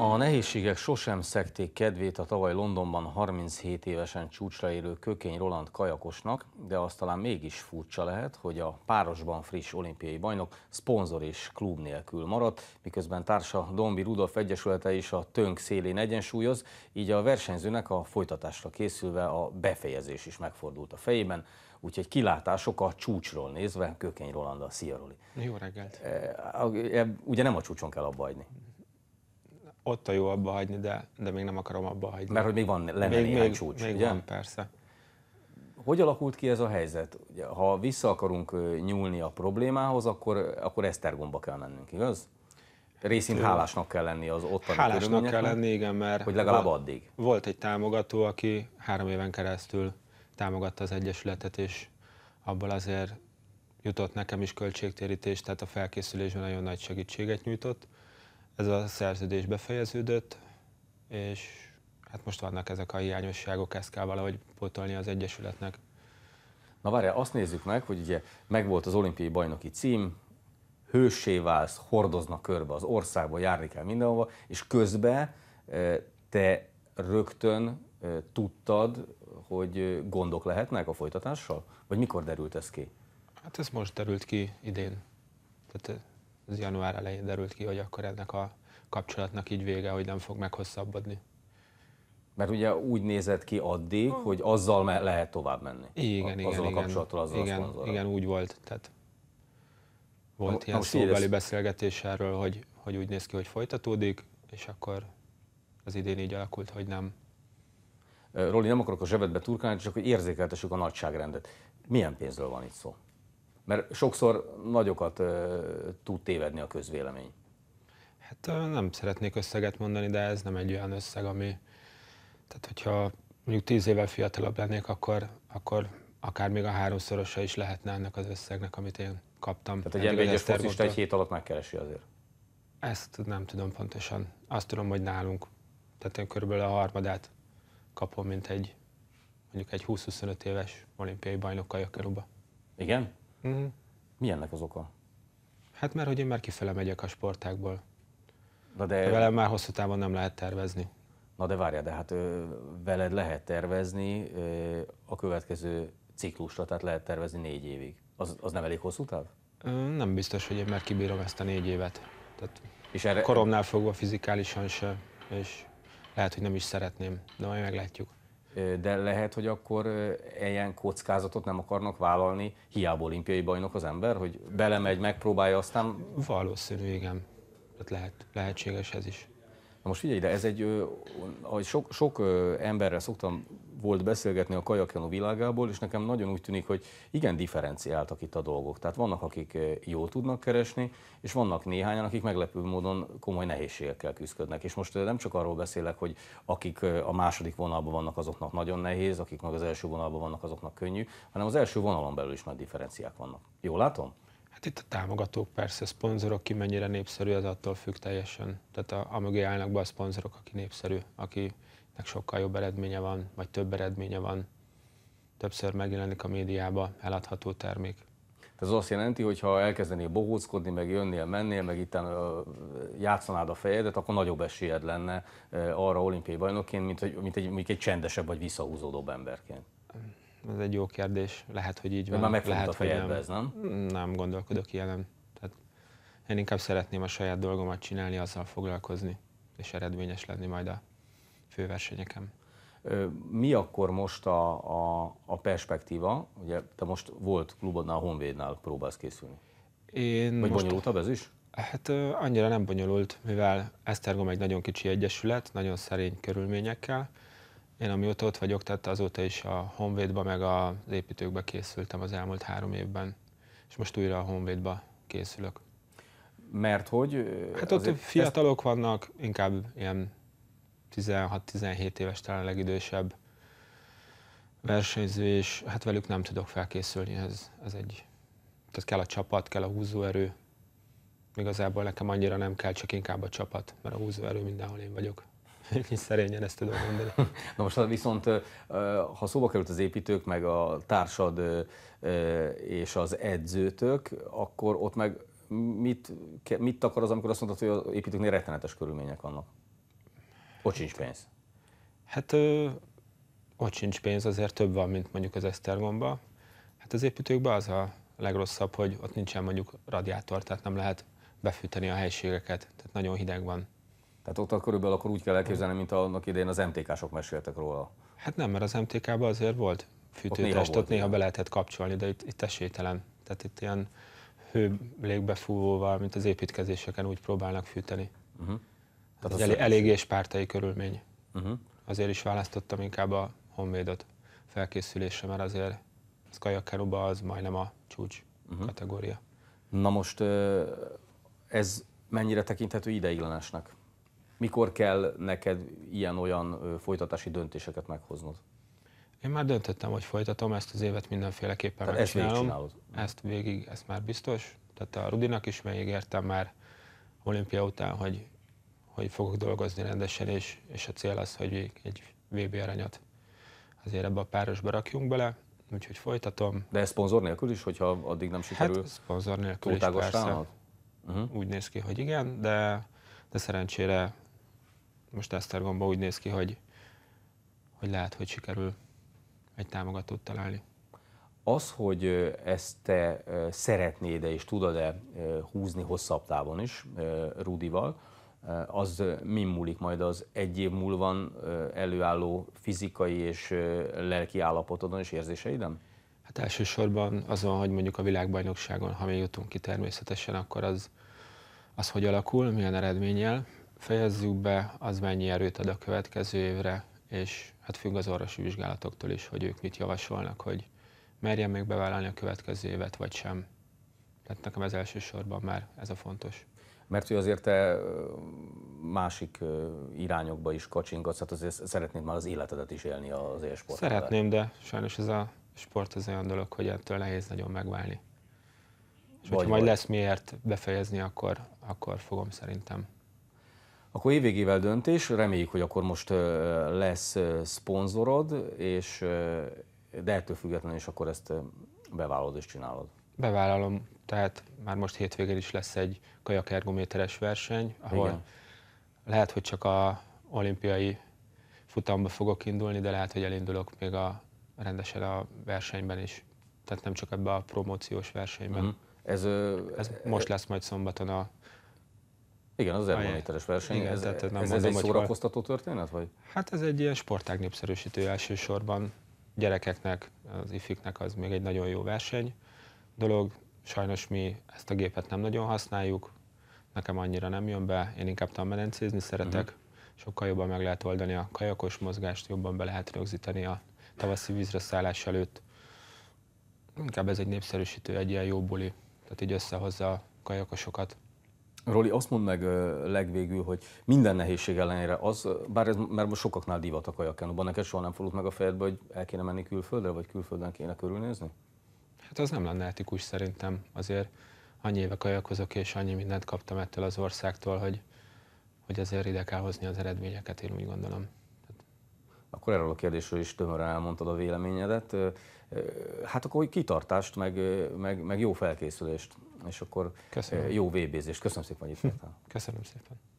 A nehézségek sosem szekték kedvét a tavaly Londonban 37 évesen csúcsra érő Kökény Roland kajakosnak, de azt talán mégis furcsa lehet, hogy a párosban friss olimpiai bajnok szponzor és klub nélkül maradt, miközben társa Dombi Rudolf Egyesülete is a tönk szélén egyensúlyoz, így a versenyzőnek a folytatásra készülve a befejezés is megfordult a fejében, úgyhogy kilátások a csúcsról nézve, Kökény Roland a Szia Roli. Jó reggelt! E, ugye nem a csúcson kell abba ott a jó abba hagyni, de, de még nem akarom abba hagyni. Mert hogy még van lenne még, néhány még, csúcs, Még ugye? van, persze. Hogy alakult ki ez a helyzet? Ugye, ha vissza akarunk nyúlni a problémához, akkor, akkor Esztergomba kell mennünk, igaz? Részint hálásnak kell lenni az ottani Hálásnak kell lenni, igen, mert... Hogy legalább volt, addig. Volt egy támogató, aki három éven keresztül támogatta az Egyesületet, és abból azért jutott nekem is költségtérítés, tehát a felkészülésben nagyon nagy segítséget nyújtott ez a szerződés befejeződött, és hát most vannak ezek a hiányosságok, ezt kell valahogy pótolni az Egyesületnek. Na várjál, azt nézzük meg, hogy ugye megvolt az olimpiai bajnoki cím, hősé válsz, hordoznak körbe az országba, járni kell mindenhova, és közben e, te rögtön e, tudtad, hogy gondok lehetnek a folytatással? Vagy mikor derült ez ki? Hát ez most derült ki idén. Tehát e, az január elején derült ki, hogy akkor ennek a kapcsolatnak így vége, hogy nem fog meghosszabbodni. Mert ugye úgy nézett ki addig, hogy azzal me- lehet tovább menni. Igen, a, igen, a kapcsolattal, azzal igen, a igen, úgy volt. Tehát volt na, ilyen na szóbeli ez... beszélgetés erről, hogy, hogy úgy néz ki, hogy folytatódik, és akkor az idén így alakult, hogy nem. Roli, nem akarok a zsebedbe turkálni, csak hogy érzékeltessük a nagyságrendet. Milyen pénzről van itt szó? Mert sokszor nagyokat tud tévedni a közvélemény. Hát nem szeretnék összeget mondani, de ez nem egy olyan összeg, ami... Tehát, hogyha mondjuk tíz évvel fiatalabb lennék, akkor, akkor akár még a háromszorosa is lehetne ennek az összegnek, amit én kaptam. Tehát egy ember egyes egy hét alatt megkeresi azért? Ezt nem tudom pontosan. Azt tudom, hogy nálunk. Tehát én körülbelül a harmadát kapom, mint egy mondjuk egy 20-25 éves olimpiai bajnokkal a Igen? Mm. Mi ennek az oka? Hát mert hogy én már kifele megyek a sportákból. Na de... de velem már hosszú távon nem lehet tervezni. Na de várjál, de hát ö, veled lehet tervezni ö, a következő ciklusra, tehát lehet tervezni négy évig. Az, az nem elég hosszú táv? Ö, nem biztos, hogy én már kibírom ezt a négy évet. Tehát és erre... koromnál fogva fizikálisan se, és lehet, hogy nem is szeretném, de majd meglátjuk de lehet, hogy akkor e ilyen kockázatot nem akarnak vállalni, hiába olimpiai bajnok az ember, hogy belemegy, megpróbálja, aztán... Valószínű, igen. Tehát lehet, lehetséges ez is. Na most figyelj ide, ez egy, ahogy sok, sok emberrel szoktam volt beszélgetni a kajakjanó világából, és nekem nagyon úgy tűnik, hogy igen differenciáltak itt a dolgok. Tehát vannak, akik jól tudnak keresni, és vannak néhányan, akik meglepő módon komoly nehézségekkel küzdködnek. És most nem csak arról beszélek, hogy akik a második vonalban vannak, azoknak nagyon nehéz, akik meg az első vonalban vannak, azoknak könnyű, hanem az első vonalon belül is nagy differenciák vannak. Jól látom? Hát itt a támogatók, persze, szponzorok, ki mennyire népszerű, az attól függ teljesen. Tehát a, a mögé állnak be a szponzorok, aki népszerű, akinek sokkal jobb eredménye van, vagy több eredménye van, többször megjelenik a médiába eladható termék. Ez azt jelenti, hogy ha elkezdenél bohóckodni, meg jönnél, mennél, meg itt játszanád a fejedet, akkor nagyobb esélyed lenne arra olimpiai bajnokként, mint, mint, egy, mint egy csendesebb vagy visszahúzódóbb emberként. Ez egy jó kérdés, lehet, hogy így van. Már lehet, hogy nem. Ez, nem? Nem gondolkodok ilyen. Tehát én inkább szeretném a saját dolgomat csinálni, azzal foglalkozni, és eredményes lenni majd a főversenyeken. Mi akkor most a, a, a perspektíva? Ugye te most volt klubodnál, a Honvédnál próbálsz készülni. Én Vagy most... bonyolultabb ez is? Hát annyira nem bonyolult, mivel Esztergom egy nagyon kicsi egyesület, nagyon szerény körülményekkel, én amióta ott vagyok, tehát azóta is a Honvédba meg az építőkbe készültem az elmúlt három évben, és most újra a Honvédba készülök. Mert hogy? Hát ott fiatalok ezt... vannak, inkább ilyen 16-17 éves, talán legidősebb versenyző, és hát velük nem tudok felkészülni, ez, ez egy... Tehát kell a csapat, kell a húzóerő. Igazából nekem annyira nem kell, csak inkább a csapat, mert a húzóerő mindenhol én vagyok. Így szerényen ezt tudom mondani. Na most viszont, ha szóba került az építők, meg a társad és az edzőtök, akkor ott meg mit, mit akar az, amikor azt mondtad, hogy az építőknél rettenetes körülmények vannak? Ott sincs pénz. Hát ö, ott sincs pénz, azért több van, mint mondjuk az Esztergomba. Hát az építőkben az a legrosszabb, hogy ott nincsen mondjuk radiátor, tehát nem lehet befűteni a helységeket, tehát nagyon hideg van. Tehát ott körülbelül akkor úgy kell elképzelni, mint annak idején az MTK-sok meséltek róla. Hát nem, mert az MTK-ban azért volt fűtőtest, ott néha, volt, ott néha be lehetett kapcsolni, de itt, itt esélytelen. Tehát itt ilyen hő légbefúvóval, mint az építkezéseken úgy próbálnak fűteni. Uh-huh. Hát Tehát elég, eléggé spártai körülmény. Uh-huh. Azért is választottam inkább a honvédot felkészülésre, mert azért az kajakkerúban az majdnem a csúcs uh-huh. kategória. Na most ez mennyire tekinthető ideiglenesnek? mikor kell neked ilyen-olyan folytatási döntéseket meghoznod? Én már döntöttem, hogy folytatom, ezt az évet mindenféleképpen Tehát ezt Ezt, ezt végig, ezt már biztos. Tehát a Rudinak is megígértem már olimpia után, hogy, hogy fogok dolgozni rendesen, és, és a cél az, hogy egy VB aranyat azért ebbe a párosba rakjunk bele, úgyhogy folytatom. De ez szponzor nélkül is, hogyha addig nem sikerül? Hát szponzor nélkül is persze. Uh-huh. Úgy néz ki, hogy igen, de, de szerencsére most Esztergomba úgy néz ki, hogy, hogy lehet, hogy sikerül egy támogatót találni. Az, hogy ezt te szeretnéd -e és tudod-e húzni hosszabb távon is Rudival, az mi múlik majd az egy év múlva előálló fizikai és lelki állapotodon és érzéseiden? Hát elsősorban azon, hogy mondjuk a világbajnokságon, ha mi jutunk ki természetesen, akkor az, az hogy alakul, milyen eredménnyel, fejezzük be, az mennyi erőt ad a következő évre, és hát függ az orvosi vizsgálatoktól is, hogy ők mit javasolnak, hogy merjen még bevállalni a következő évet, vagy sem. Tehát nekem ez elsősorban már ez a fontos. Mert hogy azért te másik irányokba is kacsingatsz, hát azért szeretnéd már az életedet is élni az élsport. Szeretném, de sajnos ez a sport az olyan dolog, hogy ettől nehéz nagyon megválni. És vagy hogyha majd lesz miért befejezni, akkor, akkor fogom szerintem. Akkor évvégével döntés, reméljük, hogy akkor most lesz szponzorod, és, de ettől függetlenül is akkor ezt bevállalod és csinálod. Bevállalom, tehát már most hétvégén is lesz egy kajakergométeres verseny, ahol Igen. lehet, hogy csak a olimpiai futamba fogok indulni, de lehet, hogy elindulok még a rendesen a versenyben is. Tehát nem csak ebbe a promóciós versenyben. Mhm. Ez, Ez, ez most lesz majd szombaton a igen, az ergonomiteres verseny. Igen, ez, tehát nem ez, mondom, ez egy szórakoztató történet? Vagy? Hát ez egy ilyen sportág népszerűsítő elsősorban. Gyerekeknek, az ifiknek az még egy nagyon jó verseny dolog. Sajnos mi ezt a gépet nem nagyon használjuk, nekem annyira nem jön be, én inkább tanmerencézni szeretek. Uh-huh. Sokkal jobban meg lehet oldani a kajakos mozgást, jobban be lehet rögzíteni a tavaszi vízre szállás előtt. Inkább ez egy népszerűsítő, egy ilyen jó buli, tehát így összehozza a kajakosokat. Roli, azt mondd meg legvégül, hogy minden nehézség ellenére az, bár ez már most sokaknál divat a kajakkenóban, neked soha nem fordult meg a fejedbe, hogy el kéne menni külföldre, vagy külföldön kéne körülnézni? Hát az nem lenne etikus szerintem. Azért annyi éve kajakozok, és annyi mindent kaptam ettől az országtól, hogy, hogy azért ide kell hozni az eredményeket, én úgy gondolom. Akkor erről a kérdésről is tömören elmondtad a véleményedet. Hát akkor kitartást, meg, meg, meg jó felkészülést és akkor Köszönöm. Eh, jó VB-zést. Köszönöm szépen, hogy itt Köszönöm szépen.